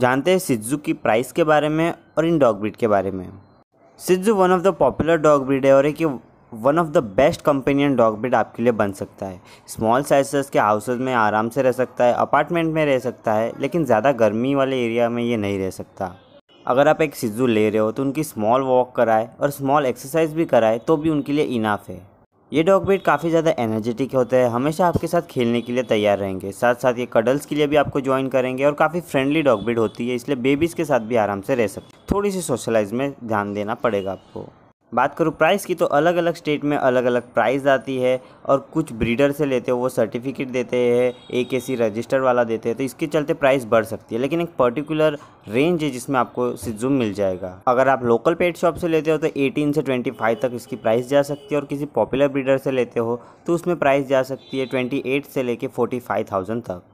जानते हैं सिज्जू की प्राइस के बारे में और इन डॉग ब्रीड के बारे में सिज्जू one of the popular dog breed है और एक one of the best companion dog breed आपके लिए बन सकता है स्मॉल साइजेस के हाउसेज में आराम से रह सकता है अपार्टमेंट में रह सकता है लेकिन ज़्यादा गर्मी वाले एरिया में ये नहीं रह सकता अगर आप एक सिज्जू ले रहे हो तो उनकी स्मॉल वॉक कराए और स्मॉल एक्सरसाइज भी कराए तो भी उनके लिए इनाफ है ये डॉग ब्रीड काफ़ी ज़्यादा एनर्जेटिक होते हैं हमेशा आपके साथ खेलने के लिए तैयार रहेंगे साथ साथ ये कडल्स के लिए भी आपको ज्वाइन करेंगे और काफ़ी फ्रेंडली डॉग ब्रीड होती है इसलिए बेबीज़ के साथ भी आराम से रह सकते थोड़ी सी सोशलाइज में ध्यान देना पड़ेगा आपको बात करूँ प्राइस की तो अलग अलग स्टेट में अलग अलग प्राइस आती है और कुछ ब्रीडर से लेते हो वो सर्टिफिकेट देते हैं ए के सी रजिस्टर वाला देते हैं तो इसके चलते प्राइस बढ़ सकती है लेकिन एक पर्टिकुलर रेंज है जिसमें आपको सिजुम मिल जाएगा अगर आप लोकल पेट शॉप से लेते हो तो 18 से 25 तक इसकी प्राइस जा सकती है और किसी पॉपुलर ब्रीडर से लेते हो तो उसमें प्राइस जा सकती है ट्वेंटी से लेकर फोर्टी तक